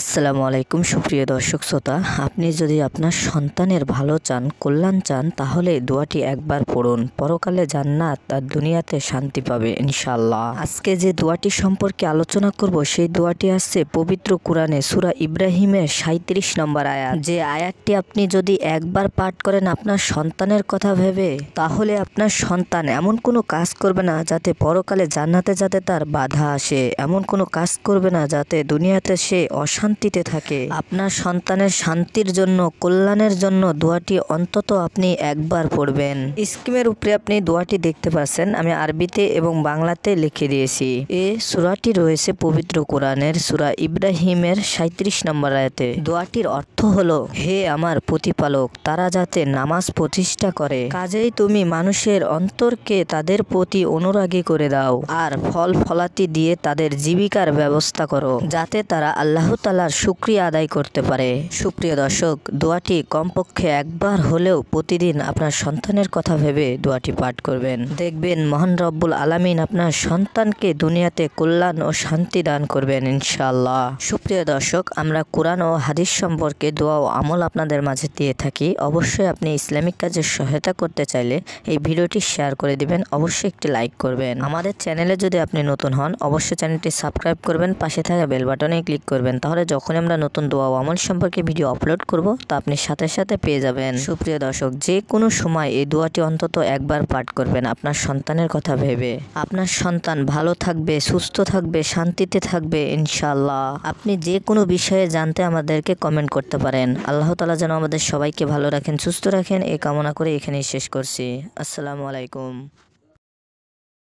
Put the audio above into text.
আসসালামু আলাইকুম সুপ্রিয় দর্শক শ্রোতা আপনি যদি আপনার সন্তানের ভালো চান কল্যাণ চান তাহলে দোয়াটি একবার পড়ুন পরকালে জান্নাত আর দুনিয়াতে শান্তি পাবে ইনশাল্লাহ আজকে যে দোয়াটি সম্পর্কে আলোচনা করব সেই দোয়াটি আসছে পবিত্র কোরআনে সুরা ইব্রাহিমের সাঁত্রিশ নম্বর আয়াত যে আয়াতটি আপনি যদি একবার পাঠ করেন আপনার সন্তানের কথা ভেবে তাহলে আপনার সন্তান এমন কোনো কাজ করবে না যাতে পরকালে জান্নাতে যাতে তার বাধা আসে এমন কোনো কাজ করবে না যাতে দুনিয়াতে সে অস শান্তিতে থাকে আপনার সন্তানের শান্তির জন্য কল্যাণের জন্য দোয়াটি অন্তত আপনি একবার পড়বেন স্কিমের উপরে আপনি দোয়াটি দেখতে পাচ্ছেন আমি আরবিতে এবং বাংলাতে লিখে দিয়েছি এ সুরাটি রয়েছে পবিত্র কোরআনের সুরা ইব্রাহিমের সাঁত্রিশ নম্বর আয়তে দোয়াটির অর্থ হলো হে আমার প্রতিপালক তারা যাতে নামাজ প্রতিষ্ঠা করে কাজেই তুমি মানুষের অন্তরকে তাদের প্রতি অনুরাগী করে দাও আর ফল ফলাতি দিয়ে তাদের জীবিকার ব্যবস্থা করো যাতে তারা আল্লাহ তালার সুক্রিয়া আদায় করতে পারে সুপ্রিয় দর্শক দোয়াটি কমপক্ষে একবার হলেও প্রতিদিন আপনার সন্তানের কথা ভেবে দোয়াটি পাঠ করবেন দেখবেন মহান রব্বুল আলামিন আপনার সন্তানকে দুনিয়াতে কল্যাণ ও শান্তি দান করবেন ইনশাআল্লাহ সুপ্রিয় দর্শক আমরা কোরআন ও হাদিস সম্পর্কে দোয়া ও আমল আপনাদের মাঝে দিয়ে থাকি অবশ্যই আপনি ইসলামিক কাজে সহায়তা করতে চাইলে এই ভিডিওটি শেয়ার করে দিবেন অবশ্যই একটি লাইক করবেন আমাদের চ্যানেলে যদি আপনি নতুন হন অবশ্যই চ্যানেলটি সাবস্ক্রাইব করবেন পাশে থাকা বেল বাটনে ক্লিক করবেন তাহলে আমরা যখন আমরা নতুন দোয়া আমল সম্পর্কে ভিডিও আপলোড করব তা আপনি সাথে সাথে পেয়ে যাবেন সুপ্রিয় দর্শক যে কোনো সময় এই দোয়াটি অন্তত একবার পাঠ করবেন আপনার সন্তানের কথা ভেবে আপনার সন্তান ভালো থাকবে সুস্থ থাকবে শান্তিতে থাকবে ইনশাল্লাহ আপনি যে কোনো বিষয়ে জানতে আমাদেরকে কমেন্ট করতে পারেন আল্লাহ তালা যেন আমাদের সবাইকে ভালো রাখেন সুস্থ রাখেন এই কামনা করে এখানেই শেষ করছি আসসালামু আলাইকুম